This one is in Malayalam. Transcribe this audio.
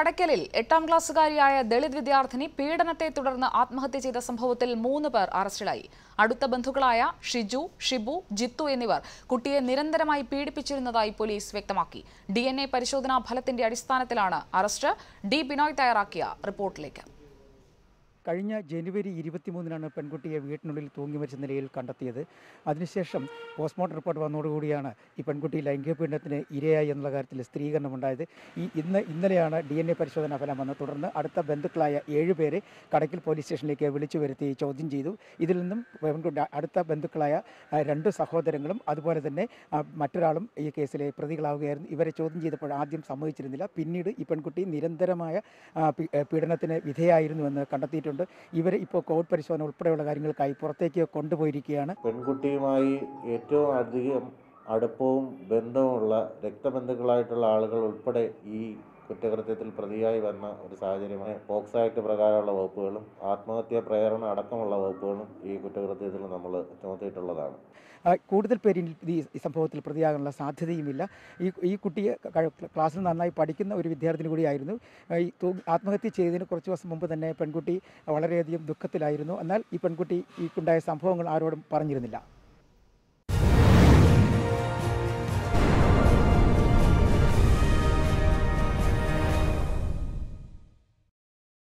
കടയ്ക്കലിൽ എട്ടാം ക്ലാസ്സുകാരിയായ ദളിത് വിദ്യാർത്ഥിനി പീഡനത്തെ തുടർന്ന് ആത്മഹത്യ ചെയ്ത സംഭവത്തിൽ മൂന്ന് പേർ അറസ്റ്റിലായി അടുത്ത ബന്ധുക്കളായ ഷിജു ഷിബു ജിത്തു എന്നിവർ കുട്ടിയെ നിരന്തരമായി പീഡിപ്പിച്ചിരുന്നതായി പോലീസ് വ്യക്തമാക്കി ഡി പരിശോധനാ ഫലത്തിന്റെ അടിസ്ഥാനത്തിലാണ് അറസ്റ്റ് ഡി ബിനോയ് തയ്യാറാക്കിയ റിപ്പോർട്ടിലേക്ക് കഴിഞ്ഞ ജനുവരി ഇരുപത്തിമൂന്നിനാണ് പെൺകുട്ടിയെ വീട്ടിനുള്ളിൽ തൂങ്ങി മരിച്ച നിലയിൽ കണ്ടെത്തിയത് അതിനുശേഷം പോസ്റ്റ്മോർട്ടം റിപ്പോർട്ട് വന്നതോടുകൂടിയാണ് ഈ പെൺകുട്ടി ലൈംഗിക പീഡനത്തിന് ഇരയായി എന്നുള്ള കാര്യത്തിൽ സ്ഥിരീകരണം ഉണ്ടായത് ഈ ഇന്ന് ഇന്നലെയാണ് ഡി എൻ എ പരിശോധനാ ഫലം വന്നത് തുടർന്ന് അടുത്ത ബന്ധുക്കളായ ഏഴുപേരെ കടക്കിൽ പോലീസ് സ്റ്റേഷനിലേക്ക് വിളിച്ചു വരുത്തി ചോദ്യം ചെയ്തു ഇതിൽ നിന്നും പെൺകുട്ടി അടുത്ത ബന്ധുക്കളായ രണ്ട് സഹോദരങ്ങളും അതുപോലെ തന്നെ മറ്റൊരാളും ഈ കേസിലെ പ്രതികളാവുകയായിരുന്നു ഇവരെ ചോദ്യം ചെയ്തപ്പോൾ ആദ്യം സമ്മതിച്ചിരുന്നില്ല പിന്നീട് ഈ പെൺകുട്ടി നിരന്തരമായ പീഡനത്തിന് വിധേയായിരുന്നുവെന്ന് കണ്ടെത്തിയിട്ടുണ്ട് ഉണ്ട് ഇവർ ഇപ്പോൾ കോവിഡ് പരിശോധന ഉൾപ്പെടെയുള്ള കാര്യങ്ങൾക്കായി പുറത്തേക്ക് കൊണ്ടുപോയിരിക്കുകയാണ് പെൺകുട്ടിയുമായി ഏറ്റവും അധികം അടുപ്പവും ബന്ധവുമുള്ള രക്തബന്ധുക്കളായിട്ടുള്ള ആളുകൾ ഉൾപ്പെടെ ഈ കുറ്റകൃത്യത്തിൽ പ്രതിയായി വന്ന ഒരു സാഹചര്യമാണ് പോക്സോ ആക്ട് പ്രകാരമുള്ള വകുപ്പുകളും ആത്മഹത്യാ പ്രേരണ അടക്കമുള്ള വകുപ്പുകളും ഈ കുറ്റകൃത്യത്തിൽ നമ്മൾ ചുമത്തിയിട്ടുള്ളതാണ് കൂടുതൽ പേര് ഈ സംഭവത്തിൽ പ്രതിയാകാനുള്ള സാധ്യതയുമില്ല ഈ ഈ കുട്ടിയെ ക്ലാസ്സിൽ നന്നായി പഠിക്കുന്ന ഒരു വിദ്യാർത്ഥിനി കൂടിയായിരുന്നു ഈ ആത്മഹത്യ ചെയ്തതിന് കുറച്ച് ദിവസം മുമ്പ് തന്നെ പെൺകുട്ടി വളരെയധികം ദുഃഖത്തിലായിരുന്നു എന്നാൽ ഈ പെൺകുട്ടി ഈ ഉണ്ടായ സംഭവങ്ങൾ ആരോടും പറഞ്ഞിരുന്നില്ല